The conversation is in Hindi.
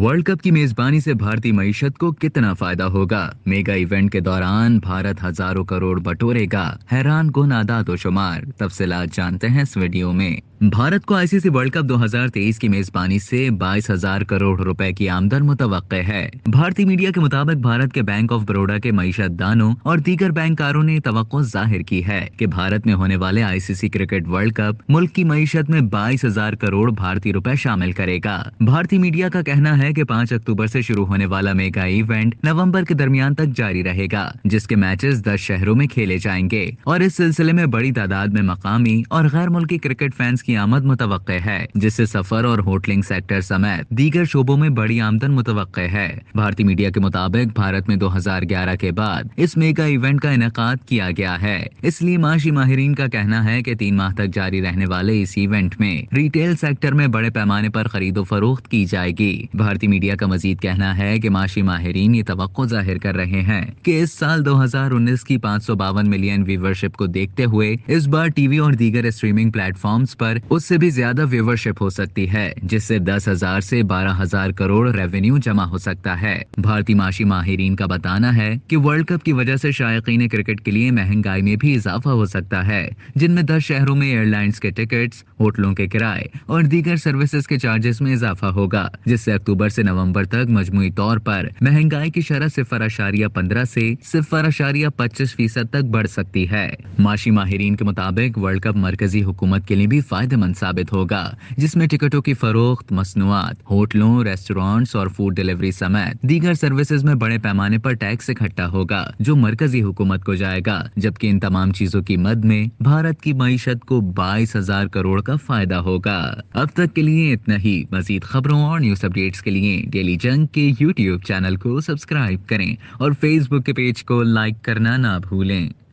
वर्ल्ड कप की मेजबानी से भारतीय मीशत को कितना फायदा होगा मेगा इवेंट के दौरान भारत हजारों करोड़ बटोरेगा हैरान कौन आदाद शुमार तफसला जानते हैं इस वीडियो में भारत को आईसीसी वर्ल्ड कप 2023 की मेजबानी से 22,000 करोड़ रुपए की आमदन मुतव है भारतीय मीडिया के मुताबिक भारत के बैंक ऑफ बड़ौदा के मीशत दानों और दीगर कारों ने तो जाहिर की है कि भारत में होने वाले आईसीसी क्रिकेट वर्ल्ड कप मुल्क की मीशत में 22,000 करोड़ भारतीय रुपए शामिल करेगा भारतीय मीडिया का कहना है की पाँच अक्टूबर ऐसी शुरू होने वाला मेगा इवेंट नवम्बर के दरमियान तक जारी रहेगा जिसके मैचेस दस शहरों में खेले जाएंगे और इस सिलसिले में बड़ी तादाद में मकामी और गैर मुल्की क्रिकेट फैंस की आमद मुतव है जिससे सफर और होटलिंग सेक्टर समेत दीगर शोबों में बड़ी आमदन मुतव है भारतीय मीडिया के मुताबिक भारत में 2011 के बाद इस मेगा इवेंट का इनका किया गया है इसलिए माशी माहरीन का कहना है की तीन माह तक जारी रहने वाले इस इवेंट में रिटेल सेक्टर में बड़े पैमाने आरोप खरीदो फरोख्त की जाएगी भारतीय मीडिया का मजीद कहना है की माशी माहरीन ये तो जाहिर कर रहे हैं की इस साल दो हजार उन्नीस की पाँच सौ बावन मिलियन व्यूवरशिप को देखते हुए इस बार टीवी और दीगर स्ट्रीमिंग प्लेटफॉर्म आरोप पर उससे भी ज्यादा व्यूवरशिप हो सकती है जिससे दस हजार ऐसी बारह हजार करोड़ रेवेन्यू जमा हो सकता है भारतीय माशी माहरीन का बताना है की वर्ल्ड कप की वजह से ने क्रिकेट के लिए महंगाई में भी इजाफा हो सकता है जिनमें दस शहरों में एयरलाइंस के टिकट होटलों के किराए और दीगर सर्विसेज के चार्जेस में इजाफा होगा जिससे अक्टूबर से नवंबर तक मजमू तौर पर महंगाई की शरह सिफर अशारिया पंद्रह से सिफर अशारिया पच्चीस फीसद तक बढ़ सकती है माशी माहरीन के मुताबिक वर्ल्ड कप मरकजी हुकूमत के लिए भी फायदा फायदेमंद साबित होगा जिसमें टिकटों की फरोख्त मसनूआत होटलों रेस्टोरेंट्स और फूड डिलीवरी समेत दीगर सर्विसेज में बड़े पैमाने पर टैक्स इकट्ठा होगा जो मरकजी हुकूमत को जाएगा जबकि इन तमाम चीजों की मद में भारत की मीशत को बाईस हजार करोड़ का फायदा होगा अब तक के लिए इतना ही मजीद खबरों और न्यूज अपडेट्स के लिए डेली जंग के यूट्यूब चैनल को सब्सक्राइब करें और फेसबुक के पेज को लाइक करना ना भूलें